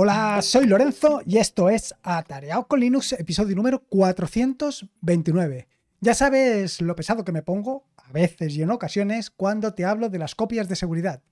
Hola, soy Lorenzo y esto es Atareado con Linux, episodio número 429. Ya sabes lo pesado que me pongo, a veces y en ocasiones, cuando te hablo de las copias de seguridad.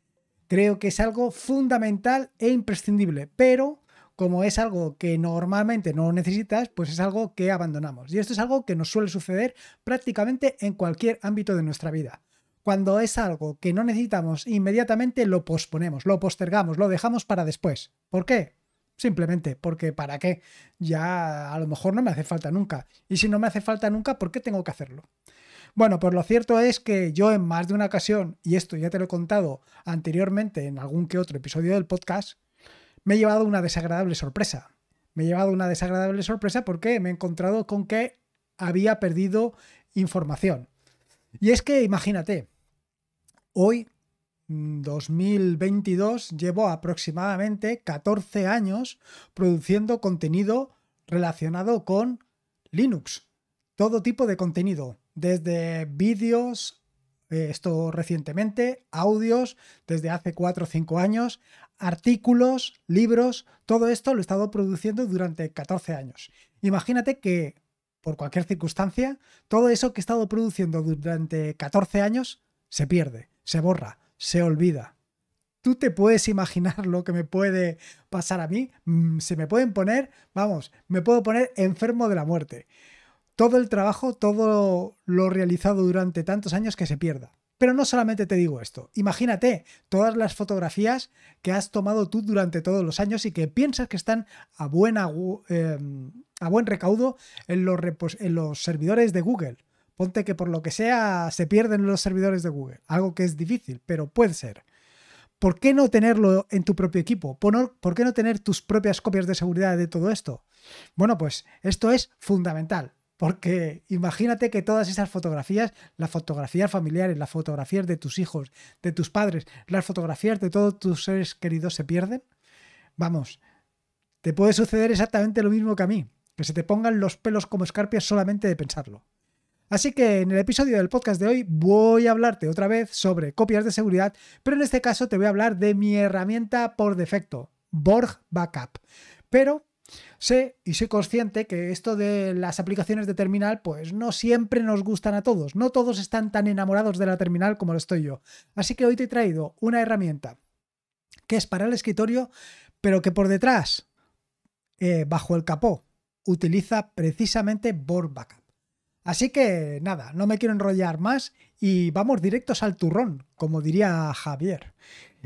Creo que es algo fundamental e imprescindible, pero como es algo que normalmente no necesitas, pues es algo que abandonamos. Y esto es algo que nos suele suceder prácticamente en cualquier ámbito de nuestra vida. Cuando es algo que no necesitamos inmediatamente, lo posponemos, lo postergamos, lo dejamos para después. ¿Por qué? Simplemente, porque ¿para qué? Ya a lo mejor no me hace falta nunca. Y si no me hace falta nunca, ¿por qué tengo que hacerlo? Bueno, pues lo cierto es que yo en más de una ocasión, y esto ya te lo he contado anteriormente en algún que otro episodio del podcast, me he llevado una desagradable sorpresa. Me he llevado una desagradable sorpresa porque me he encontrado con que había perdido información. Y es que imagínate, hoy 2022 mm, llevo aproximadamente 14 años produciendo contenido relacionado con Linux. Todo tipo de contenido, desde vídeos, eh, esto recientemente, audios desde hace 4 o 5 años, artículos, libros, todo esto lo he estado produciendo durante 14 años. Imagínate que, por cualquier circunstancia, todo eso que he estado produciendo durante 14 años se pierde, se borra se olvida. Tú te puedes imaginar lo que me puede pasar a mí. Mm, se me pueden poner, vamos, me puedo poner enfermo de la muerte. Todo el trabajo, todo lo realizado durante tantos años que se pierda. Pero no solamente te digo esto, imagínate todas las fotografías que has tomado tú durante todos los años y que piensas que están a, buena, em, a buen recaudo en los, en los servidores de Google. Ponte que por lo que sea se pierden los servidores de Google, algo que es difícil, pero puede ser. ¿Por qué no tenerlo en tu propio equipo? ¿Por qué no tener tus propias copias de seguridad de todo esto? Bueno, pues esto es fundamental, porque imagínate que todas esas fotografías, las fotografías familiares, las fotografías de tus hijos, de tus padres, las fotografías de todos tus seres queridos se pierden. Vamos, te puede suceder exactamente lo mismo que a mí, que se te pongan los pelos como escarpias solamente de pensarlo. Así que en el episodio del podcast de hoy voy a hablarte otra vez sobre copias de seguridad, pero en este caso te voy a hablar de mi herramienta por defecto, Borg Backup. Pero Sé y soy consciente que esto de las aplicaciones de terminal, pues no siempre nos gustan a todos. No todos están tan enamorados de la terminal como lo estoy yo. Así que hoy te he traído una herramienta que es para el escritorio, pero que por detrás, eh, bajo el capó, utiliza precisamente Borg Backup. Así que nada, no me quiero enrollar más y vamos directos al turrón, como diría Javier.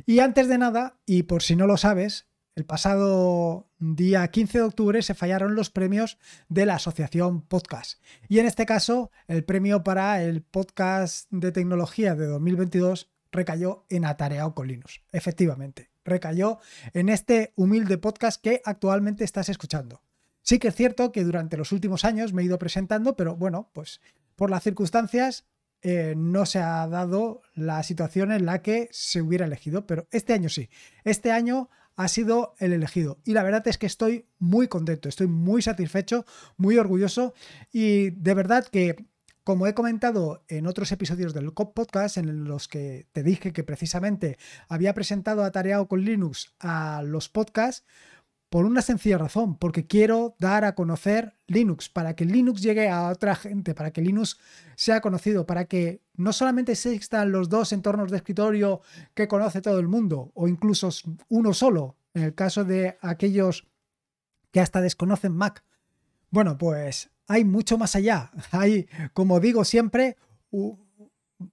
Y antes de nada, y por si no lo sabes, el pasado día 15 de octubre se fallaron los premios de la Asociación Podcast. Y en este caso, el premio para el podcast de tecnología de 2022 recayó en Atareado con Efectivamente, recayó en este humilde podcast que actualmente estás escuchando. Sí que es cierto que durante los últimos años me he ido presentando, pero bueno, pues por las circunstancias eh, no se ha dado la situación en la que se hubiera elegido, pero este año sí. Este año ha sido el elegido. Y la verdad es que estoy muy contento, estoy muy satisfecho, muy orgulloso y de verdad que... Como he comentado en otros episodios del COP podcast, en los que te dije que precisamente había presentado a Tareado con Linux a los podcasts, por una sencilla razón, porque quiero dar a conocer Linux, para que Linux llegue a otra gente, para que Linux sea conocido, para que no solamente existan los dos entornos de escritorio que conoce todo el mundo, o incluso uno solo, en el caso de aquellos que hasta desconocen Mac. Bueno, pues hay mucho más allá. Hay, como digo siempre, un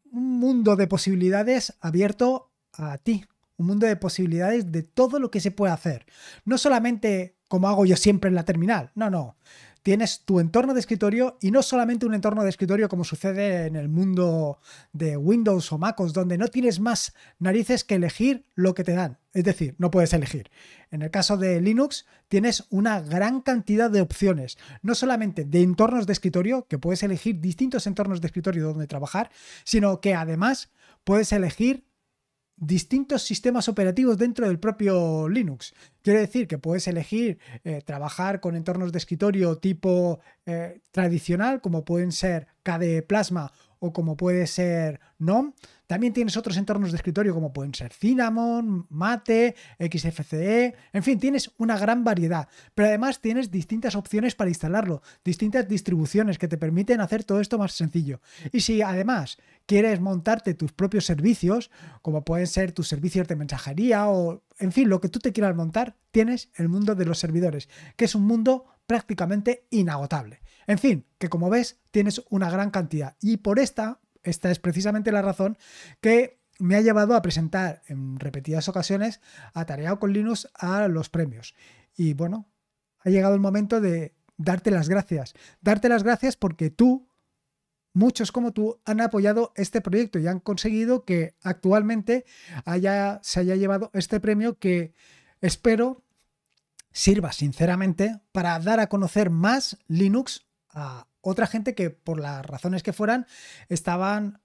mundo de posibilidades abierto a ti, un mundo de posibilidades de todo lo que se puede hacer. No solamente como hago yo siempre en la terminal, no, no. Tienes tu entorno de escritorio y no solamente un entorno de escritorio como sucede en el mundo de Windows o MacOS, donde no tienes más narices que elegir lo que te dan. Es decir, no puedes elegir. En el caso de Linux tienes una gran cantidad de opciones, no solamente de entornos de escritorio, que puedes elegir distintos entornos de escritorio donde trabajar, sino que además puedes elegir distintos sistemas operativos dentro del propio Linux. quiere decir que puedes elegir eh, trabajar con entornos de escritorio tipo eh, tradicional, como pueden ser KDE Plasma o como puede ser NOM. También tienes otros entornos de escritorio como pueden ser Cinnamon, Mate, XFCE, en fin, tienes una gran variedad. Pero además tienes distintas opciones para instalarlo, distintas distribuciones que te permiten hacer todo esto más sencillo. Y si además quieres montarte tus propios servicios, como pueden ser tus servicios de mensajería o, en fin, lo que tú te quieras montar, tienes el mundo de los servidores, que es un mundo prácticamente inagotable. En fin, que como ves, tienes una gran cantidad. Y por esta, esta es precisamente la razón que me ha llevado a presentar en repetidas ocasiones a Tareado con Linux a los premios. Y bueno, ha llegado el momento de darte las gracias. Darte las gracias porque tú, muchos como tú, han apoyado este proyecto y han conseguido que actualmente haya, se haya llevado este premio que espero sirva sinceramente para dar a conocer más Linux a otra gente que por las razones que fueran estaban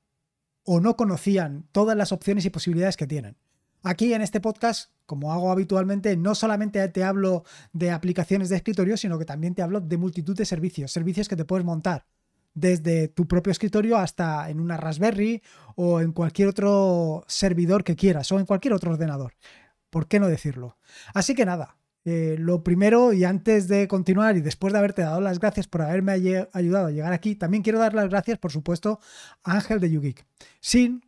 o no conocían todas las opciones y posibilidades que tienen. Aquí en este podcast, como hago habitualmente, no solamente te hablo de aplicaciones de escritorio, sino que también te hablo de multitud de servicios, servicios que te puedes montar desde tu propio escritorio hasta en una Raspberry o en cualquier otro servidor que quieras o en cualquier otro ordenador. ¿Por qué no decirlo? Así que nada, eh, lo primero, y antes de continuar y después de haberte dado las gracias por haberme ayudado a llegar aquí, también quiero dar las gracias, por supuesto, a Ángel de Yugik, sin,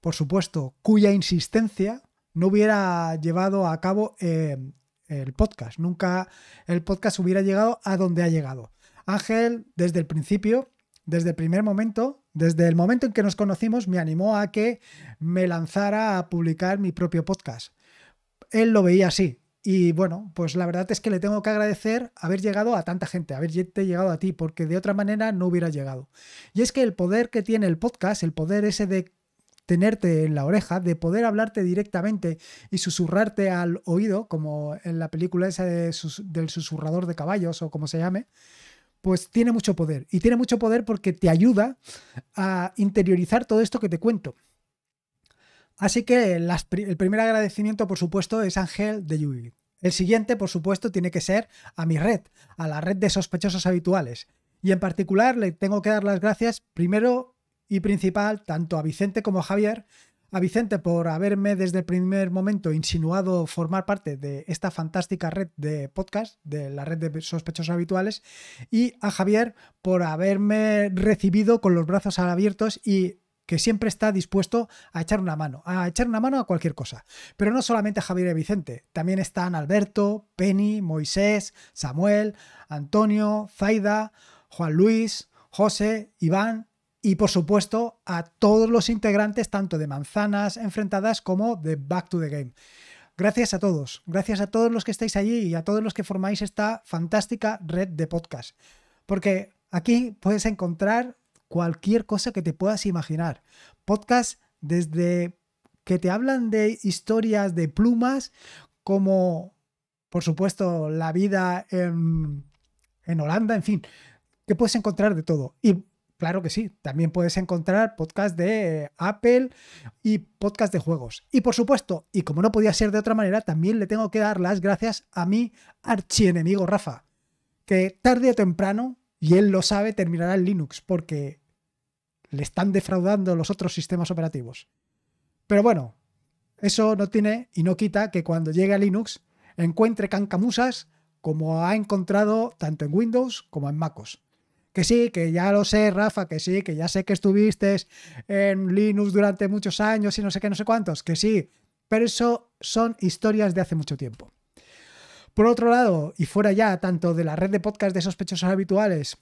por supuesto, cuya insistencia no hubiera llevado a cabo eh, el podcast. Nunca el podcast hubiera llegado a donde ha llegado. Ángel, desde el principio, desde el primer momento, desde el momento en que nos conocimos, me animó a que me lanzara a publicar mi propio podcast. Él lo veía así, y bueno, pues la verdad es que le tengo que agradecer haber llegado a tanta gente, haber llegado a ti, porque de otra manera no hubiera llegado. Y es que el poder que tiene el podcast, el poder ese de tenerte en la oreja, de poder hablarte directamente y susurrarte al oído, como en la película esa del susurrador de caballos o como se llame, pues tiene mucho poder. Y tiene mucho poder porque te ayuda a interiorizar todo esto que te cuento. Así que el primer agradecimiento, por supuesto, es Ángel de Yubi. El siguiente, por supuesto, tiene que ser a mi red, a la red de sospechosos habituales. Y en particular le tengo que dar las gracias primero y principal tanto a Vicente como a Javier. A Vicente por haberme desde el primer momento insinuado formar parte de esta fantástica red de podcast, de la red de sospechosos habituales, y a Javier por haberme recibido con los brazos abiertos y que siempre está dispuesto a echar una mano, a echar una mano a cualquier cosa. Pero no solamente a Javier y Vicente, también están Alberto, Penny, Moisés, Samuel, Antonio, Zaida, Juan Luis, José, Iván y por supuesto a todos los integrantes tanto de Manzanas Enfrentadas como de Back to the Game. Gracias a todos, gracias a todos los que estáis allí y a todos los que formáis esta fantástica red de podcast. Porque aquí puedes encontrar cualquier cosa que te puedas imaginar. Podcast desde que te hablan de historias de plumas, como por supuesto la vida en, en Holanda, en fin, que puedes encontrar de todo. Y claro que sí, también puedes encontrar podcast de Apple y podcast de juegos. Y por supuesto, y como no podía ser de otra manera, también le tengo que dar las gracias a mi archienemigo Rafa, que tarde o temprano y él lo sabe, terminará en Linux porque le están defraudando los otros sistemas operativos. Pero bueno, eso no tiene y no quita que cuando llegue a Linux encuentre cancamusas como ha encontrado tanto en Windows como en MacOS. Que sí, que ya lo sé, Rafa, que sí, que ya sé que estuviste en Linux durante muchos años y no sé qué, no sé cuántos, que sí, pero eso son historias de hace mucho tiempo. Por otro lado, y fuera ya tanto de la red de podcast de sospechosos habituales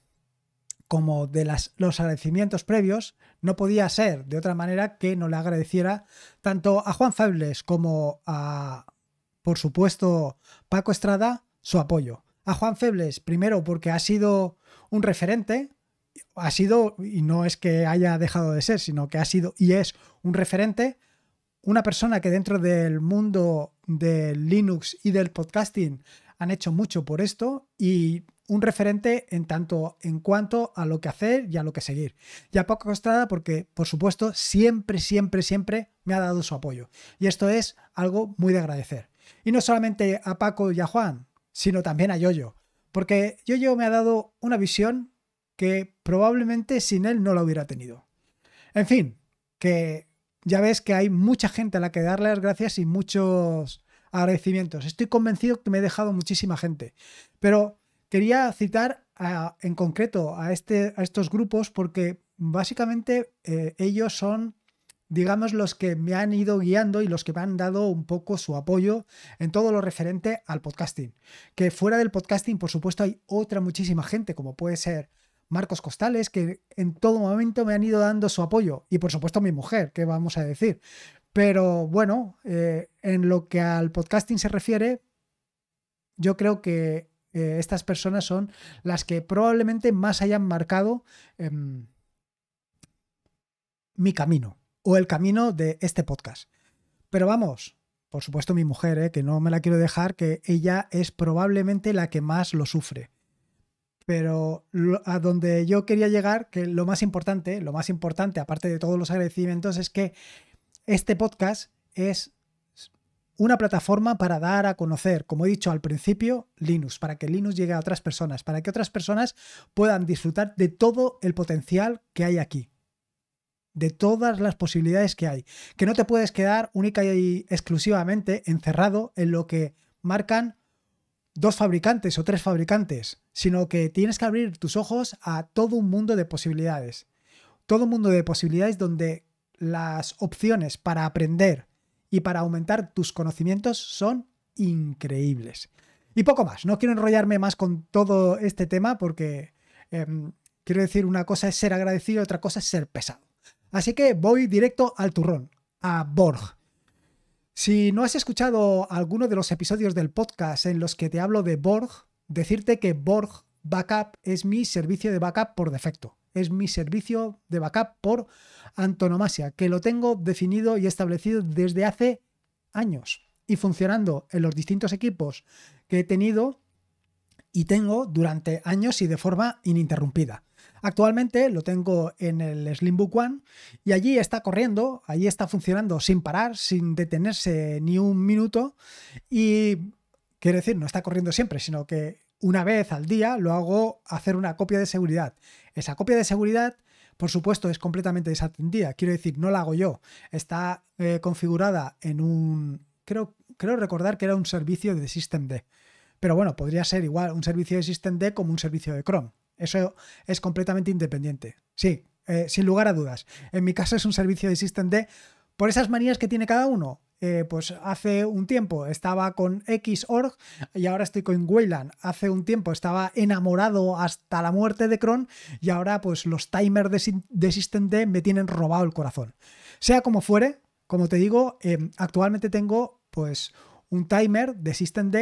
como de los agradecimientos previos, no podía ser de otra manera que no le agradeciera tanto a Juan Febles como a, por supuesto, Paco Estrada su apoyo. A Juan Febles, primero porque ha sido un referente, ha sido, y no es que haya dejado de ser, sino que ha sido y es un referente una persona que dentro del mundo de Linux y del podcasting han hecho mucho por esto y un referente en tanto en cuanto a lo que hacer y a lo que seguir. Y a poco costada porque, por supuesto, siempre, siempre, siempre me ha dado su apoyo. Y esto es algo muy de agradecer. Y no solamente a Paco y a Juan, sino también a Yoyo. Porque Yoyo me ha dado una visión que probablemente sin él no la hubiera tenido. En fin, que ya ves que hay mucha gente a la que darle las gracias y muchos agradecimientos. Estoy convencido que me he dejado muchísima gente. Pero quería citar en concreto a, este, a estos grupos porque básicamente eh, ellos son, digamos, los que me han ido guiando y los que me han dado un poco su apoyo en todo lo referente al podcasting. Que fuera del podcasting, por supuesto, hay otra muchísima gente, como puede ser Marcos Costales, que en todo momento me han ido dando su apoyo. Y por supuesto mi mujer, que vamos a decir. Pero bueno, eh, en lo que al podcasting se refiere, yo creo que eh, estas personas son las que probablemente más hayan marcado em, mi camino o el camino de este podcast. Pero vamos, por supuesto mi mujer, eh, que no me la quiero dejar, que ella es probablemente la que más lo sufre. Pero a donde yo quería llegar, que lo más importante, lo más importante, aparte de todos los agradecimientos, es que este podcast es una plataforma para dar a conocer, como he dicho al principio, Linux, para que Linux llegue a otras personas, para que otras personas puedan disfrutar de todo el potencial que hay aquí, de todas las posibilidades que hay, que no te puedes quedar única y exclusivamente encerrado en lo que marcan dos fabricantes o tres fabricantes, sino que tienes que abrir tus ojos a todo un mundo de posibilidades. Todo un mundo de posibilidades donde las opciones para aprender y para aumentar tus conocimientos son increíbles. Y poco más, no quiero enrollarme más con todo este tema porque em, quiero decir, una cosa es ser agradecido y otra cosa es ser pesado. Así que voy directo al turrón, a Borg. Si no has escuchado alguno de los episodios del podcast en los que te hablo de Borg, decirte que Borg Backup es mi servicio de backup por defecto. Es mi servicio de backup por antonomasia, que lo tengo definido y establecido desde hace años y funcionando en los distintos equipos que he tenido y tengo durante años y de forma ininterrumpida. Actualmente lo tengo en el Slimbook One y allí está corriendo, allí está funcionando sin parar, sin detenerse ni un minuto y quiero decir, no está corriendo siempre, sino que una vez al día lo hago hacer una copia de seguridad. Esa copia de seguridad por supuesto, es completamente desatendida. Quiero decir, no la hago yo. Está eh, configurada en un. Creo, creo recordar que era un servicio de SystemD. Pero bueno, podría ser igual un servicio de SystemD como un servicio de Chrome. Eso es completamente independiente. Sí, eh, sin lugar a dudas. En mi caso es un servicio de SystemD por esas manías que tiene cada uno. Eh, pues hace un tiempo estaba con Xorg y ahora estoy con Wayland. Hace un tiempo estaba enamorado hasta la muerte de Kron y ahora pues los timers de, SystemD me tienen robado el corazón. Sea como fuere, como te digo, eh, actualmente tengo pues un timer de SystemD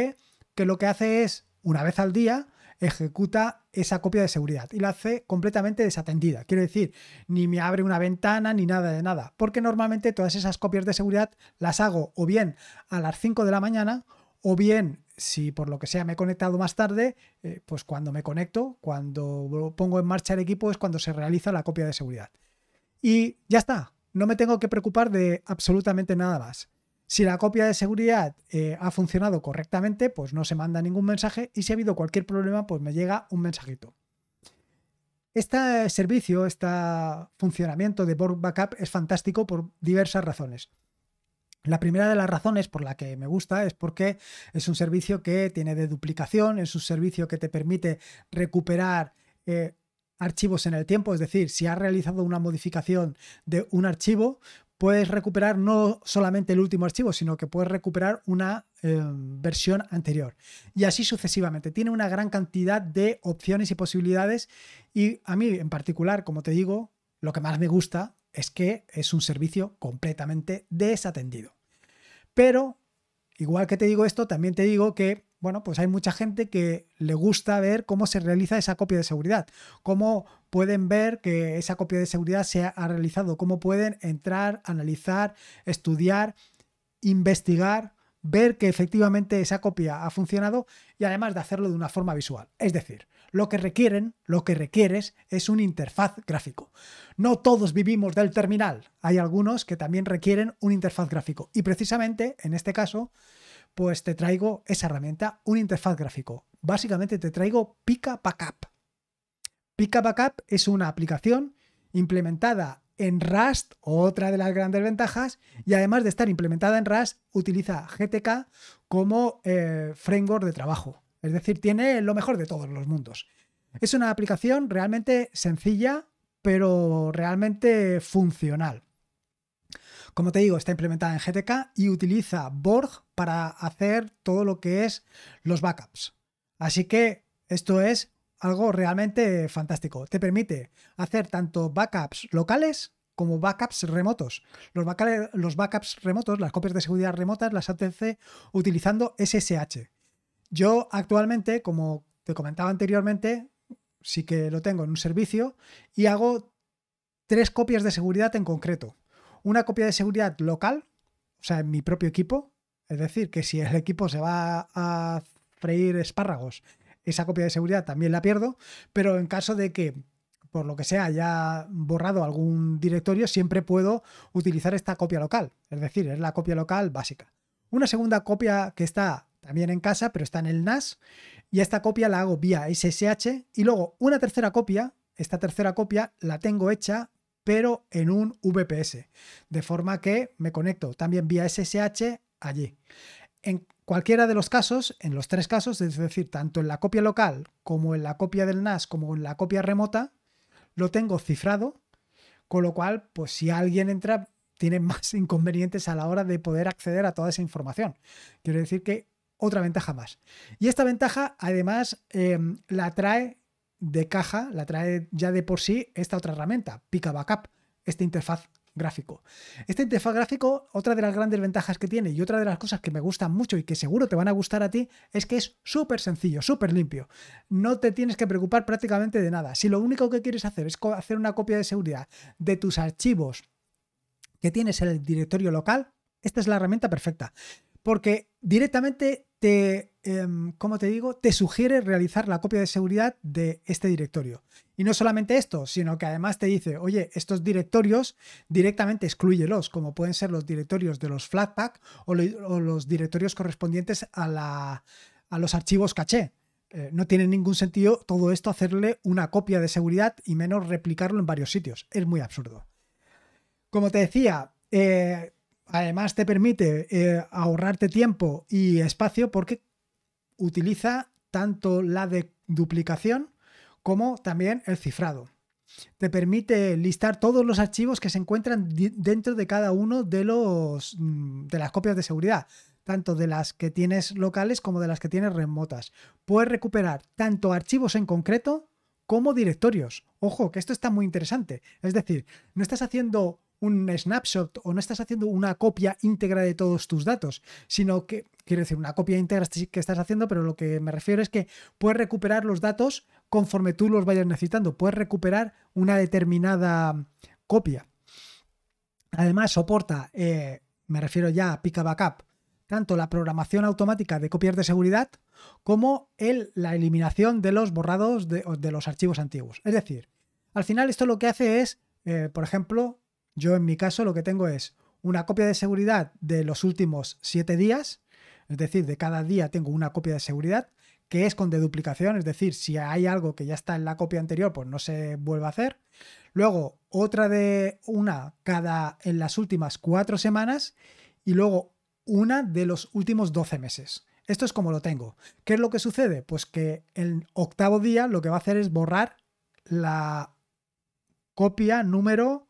que lo que hace es una vez al día ejecuta esa copia de seguridad y la hace completamente desatendida. Quiero decir, ni me abre una ventana ni nada de nada, porque normalmente todas esas copias de seguridad las hago o bien a las 5 de la mañana o bien si por lo que sea me he conectado más tarde, eh, pues cuando me conecto, cuando pongo en marcha el equipo es cuando se realiza la copia de seguridad. Y ya está, no me tengo que preocupar de absolutamente nada más. Si la copia de seguridad eh, ha funcionado correctamente, pues no se manda ningún mensaje y si ha habido cualquier problema, pues me llega un mensajito. Este servicio, este funcionamiento de Borg Backup es fantástico por diversas razones. La primera de las razones por la que me gusta es porque es un servicio que tiene de duplicación, es un servicio que te permite recuperar eh, archivos en el tiempo, es decir, si has realizado una modificación de un archivo, puedes recuperar no solamente el último archivo, sino que puedes recuperar una eh, versión anterior. Y así sucesivamente. Tiene una gran cantidad de opciones y posibilidades. Y a mí en particular, como te digo, lo que más me gusta es que es un servicio completamente desatendido. Pero, igual que te digo esto, también te digo que bueno, pues hay mucha gente que le gusta ver cómo se realiza esa copia de seguridad, cómo pueden ver que esa copia de seguridad se ha realizado, cómo pueden entrar, analizar, estudiar, investigar, ver que efectivamente esa copia ha funcionado y además de hacerlo de una forma visual. Es decir, lo que requieren, lo que requieres es un interfaz gráfico. No todos vivimos del terminal, hay algunos que también requieren un interfaz gráfico y precisamente en este caso pues te traigo esa herramienta, una interfaz gráfico. Básicamente te traigo Pika Backup. Pika Backup es una aplicación implementada en Rust, otra de las grandes ventajas, y además de estar implementada en Rust, utiliza GTK como eh, framework de trabajo. Es decir, tiene lo mejor de todos los mundos. Es una aplicación realmente sencilla, pero realmente funcional. Como te digo, está implementada en GTK y utiliza Borg para hacer todo lo que es los backups. Así que esto es algo realmente fantástico. Te permite hacer tanto backups locales como backups remotos. Los, backups, remotos, las copias de seguridad remotas, las ATC utilizando SSH. Yo actualmente, como te comentaba anteriormente, sí que lo tengo en un servicio y hago tres copias de seguridad en concreto una copia de seguridad local, o sea, en mi propio equipo. Es decir, que si el equipo se va a freír espárragos, esa copia de seguridad también la pierdo, pero en caso de que por lo que sea haya borrado algún directorio, siempre puedo utilizar esta copia local. Es decir, es la copia local básica. Una segunda copia que está también en casa, pero está en el NAS, y esta copia la hago vía SSH, y luego una tercera copia, esta tercera copia la tengo hecha pero en un VPS, de forma que me conecto también vía SSH allí. En cualquiera de los casos, en los tres casos, es decir, tanto en la copia local como en la copia del NAS como en la copia remota, lo tengo cifrado, con lo cual, pues si alguien entra, tiene más inconvenientes a la hora de poder acceder a toda esa información. Quiero decir que otra ventaja más. Y esta ventaja, además, em, la trae de caja la trae ya de por sí esta otra herramienta, pica Backup, esta interfaz gráfico. Este interfaz gráfico, otra de las grandes ventajas que tiene y otra de las cosas que me gustan mucho y que seguro te van a gustar a ti, es que es súper sencillo, súper limpio. No te tienes que preocupar prácticamente de nada. Si lo único que quieres hacer es hacer una copia de seguridad de tus archivos que tienes en el directorio local, esta es la herramienta perfecta. Porque directamente te, em, como te digo? Te sugiere realizar la copia de seguridad de este directorio. Y no solamente esto, sino que además te dice, oye, estos directorios directamente los como pueden ser los directorios de los Flatpak o, los directorios correspondientes a, la, a los archivos caché. Eh, no tiene ningún sentido todo esto hacerle una copia de seguridad y menos replicarlo en varios sitios. Es muy absurdo. Como te decía, eh, Además te permite eh, ahorrarte tiempo y espacio porque utiliza tanto la de duplicación como también el cifrado. Te permite listar todos los archivos que se encuentran dentro de cada uno de, los, mm, de las copias de seguridad, tanto de las que tienes locales como de las que tienes remotas. Puedes recuperar tanto archivos en concreto como directorios. Ojo, que esto está muy interesante. Es decir, no estás haciendo un snapshot o no estás haciendo una copia íntegra de todos tus datos, sino que, quiero decir, una copia íntegra que estás haciendo, pero lo que me refiero es que puedes recuperar los datos conforme tú los vayas necesitando, puedes recuperar una determinada copia. Además, soporta, eh, me refiero ya a Pika Backup, tanto la programación automática de copias de seguridad como el, la eliminación de los borrados de, los archivos antiguos. Es decir, al final esto lo que hace es, eh, por ejemplo, yo en mi caso lo que tengo es una copia de seguridad de los últimos siete días, es decir, de cada día tengo una copia de seguridad que es con deduplicación, es decir, si hay algo que ya está en la copia anterior, pues no se vuelve a hacer. Luego otra de una cada en las últimas cuatro semanas y luego una de los últimos 12 meses. Esto es como lo tengo. ¿Qué es lo que sucede? Pues que el octavo día lo que va a hacer es borrar la copia número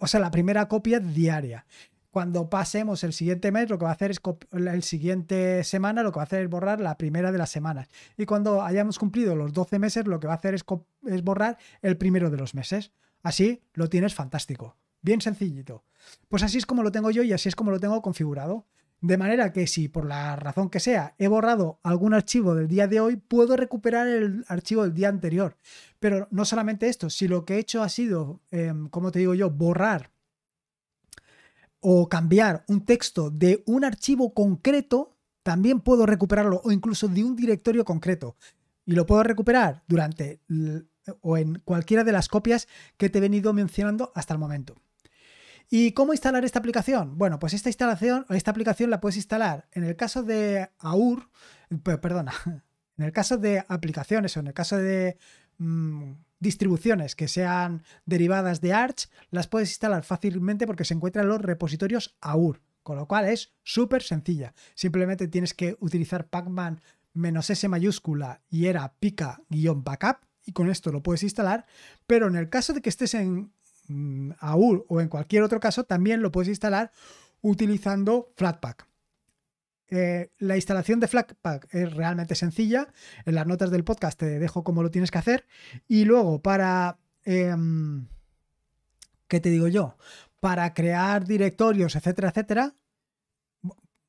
o sea, la primera copia diaria. Cuando pasemos el siguiente mes, lo que va a hacer es, el siguiente semana, lo que va a hacer es borrar la primera de las semanas. Y cuando hayamos cumplido los 12 meses, lo que va a hacer es, es borrar el primero de los meses. Así lo tienes fantástico. Bien sencillito. Pues así es como lo tengo yo y así es como lo tengo configurado. De manera que si por la razón que sea he borrado algún archivo del día de hoy, puedo recuperar el archivo del día anterior. Pero no solamente esto, si lo que he hecho ha sido, em, como te digo yo, borrar o cambiar un texto de un archivo concreto, también puedo recuperarlo o incluso de un directorio concreto. Y lo puedo recuperar durante o en cualquiera de las copias que te he venido mencionando hasta el momento. ¿Y cómo instalar esta aplicación? Bueno, pues esta instalación, esta aplicación la puedes instalar en el caso de AUR, perdona, en el caso de aplicaciones o en el caso de mm, distribuciones que sean derivadas de Arch, las puedes instalar fácilmente porque se encuentran los repositorios AUR, con lo cual es súper sencilla. Simplemente tienes que utilizar Pacman menos S mayúscula y era pica-backup y con esto lo puedes instalar, pero en el caso de que estés en Mm, aún o en cualquier otro caso, también lo puedes instalar utilizando Flatpak. Eh, la instalación de Flatpak es realmente sencilla. En las notas del podcast te dejo cómo lo tienes que hacer. Y luego para... Em, ¿Qué te digo yo? Para crear directorios, etcétera, etcétera.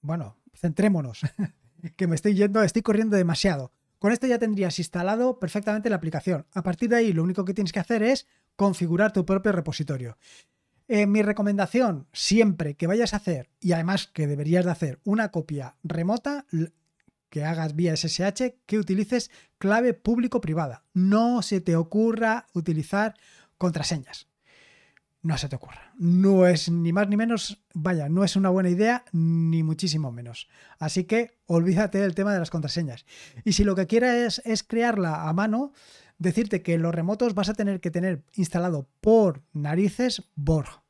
Bueno, centrémonos. que me estoy yendo, estoy corriendo demasiado. Con esto ya tendrías instalado perfectamente la aplicación. A partir de ahí, lo único que tienes que hacer es configurar tu propio repositorio. Eh, mi recomendación, siempre que vayas a hacer, y además que deberías de hacer una copia remota, que hagas vía SSH, que utilices clave público-privada. No se te ocurra utilizar contraseñas. No se te ocurra. No es ni más ni menos, vaya, no es una buena idea, ni muchísimo menos. Así que olvídate del tema de las contraseñas. Y si lo que quieres es crearla a mano, decirte que en los remotos vas a tener que tener instalado por narices Borg.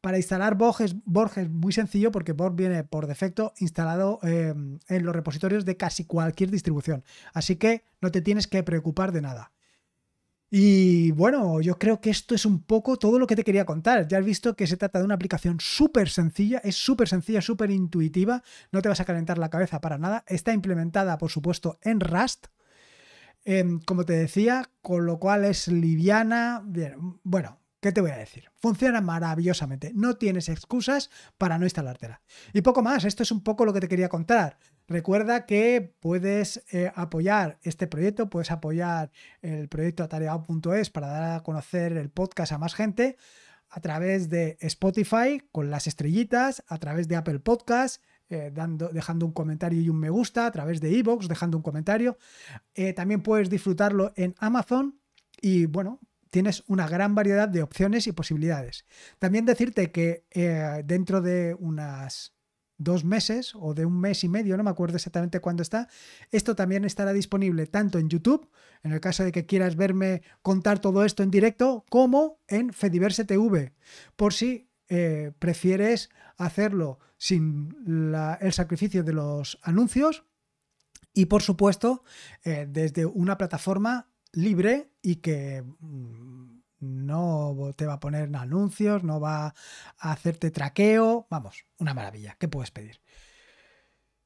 Para instalar Borg es, muy sencillo porque Borg viene por defecto instalado eh, en los repositorios de casi cualquier distribución. Así que no te tienes que preocupar de nada. Y bueno, yo creo que esto es un poco todo lo que te quería contar. Ya has visto que se trata de una aplicación súper sencilla, es súper sencilla, súper intuitiva, no te vas a calentar la cabeza para nada. Está implementada, por supuesto, en Rust, Em, como te decía, con lo cual es liviana. bueno, ¿qué te voy a decir? Funciona maravillosamente. No tienes excusas para no instalártela. Y poco más, esto es un poco lo que te quería contar. Recuerda que puedes eh, apoyar este proyecto, puedes apoyar el proyecto atareado.es para dar a conocer el podcast a más gente a través de Spotify con las estrellitas, a través de Apple Podcasts. Eh, dejando un comentario y un me gusta a través de iVoox, dejando un comentario. Eh, también puedes disfrutarlo en Amazon y bueno, tienes una gran variedad de opciones y posibilidades. También decirte que eh, dentro de unas dos meses o de un mes y medio, no me acuerdo exactamente cuándo está, esto también estará disponible tanto en YouTube, en el caso de que quieras verme contar todo esto en directo, como en Fediverse TV, por si eh, prefieres hacerlo sin el sacrificio de los anuncios y por supuesto eh, desde una plataforma libre y que mm, no te va a poner anuncios, no va a hacerte traqueo, vamos, una maravilla, ¿qué puedes pedir?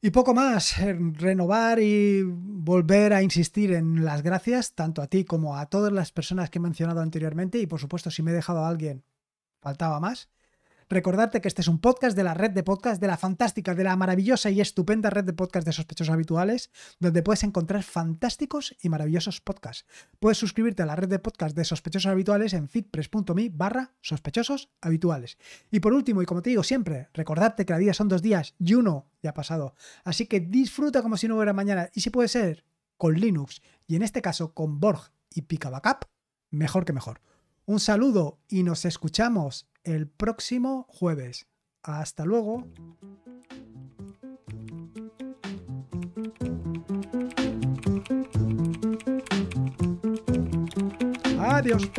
Y poco más, renovar y volver a insistir en las gracias, tanto a ti como a todas las personas que he mencionado anteriormente, y por supuesto si me he dejado a alguien, faltaba más. Recordarte que este es un podcast de la red de podcasts de la fantástica, de la maravillosa y estupenda red de podcasts de sospechosos habituales, donde puedes encontrar fantásticos y maravillosos podcasts. Puedes suscribirte a la red de podcasts de sospechosos habituales en fitpress.me barra sospechosos habituales. Y por último, y como te digo siempre, recordarte que la vida son dos días y uno ya ha pasado. Así que disfruta como si no hubiera mañana y si puede ser con Linux y en este caso con Borg y Pika Backup, mejor que mejor. Un saludo y nos escuchamos el próximo jueves. Hasta luego. Adiós.